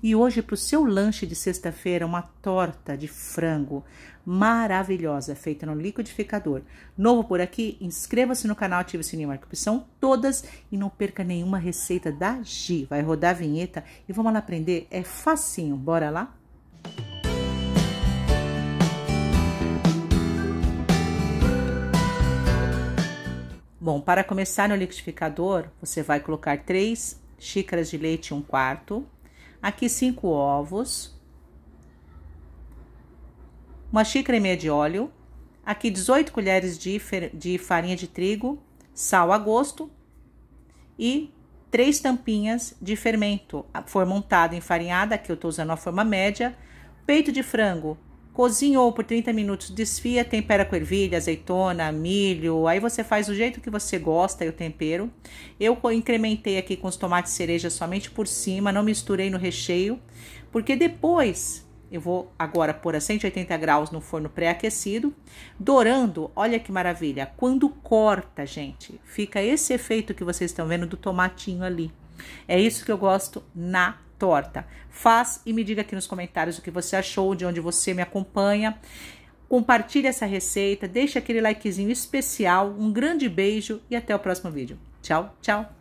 E hoje, para o seu lanche de sexta-feira, uma torta de frango maravilhosa, feita no liquidificador. Novo por aqui? Inscreva-se no canal, ative o sininho, marca opção todas e não perca nenhuma receita da Gi. Vai rodar a vinheta e vamos lá aprender? É facinho, bora lá? Bom, para começar no liquidificador, você vai colocar 3 xícaras de leite 1 um quarto, Aqui cinco ovos. Uma xícara e meia de óleo. Aqui 18 colheres de, farinha de trigo, sal a gosto e três tampinhas de fermento. For montada enfarinhada, que eu estou usando a forma média. Peito de frango, cozinhou por 30 minutos, desfia, tempera com ervilha, azeitona, milho, aí você faz do jeito que você gosta e o tempero. Eu incrementei aqui com os tomates cereja somente por cima, não misturei no recheio, porque depois eu vou agora pôr a 180 graus no forno pré-aquecido, dourando, olha que maravilha, quando corta, gente, fica esse efeito que vocês estão vendo do tomatinho ali. É isso que eu gosto na torta. Faz e me diga aqui nos comentários o que você achou, de onde você me acompanha. Compartilhe essa receita, deixa aquele likezinho especial. Um grande beijo e até o próximo vídeo. Tchau, tchau!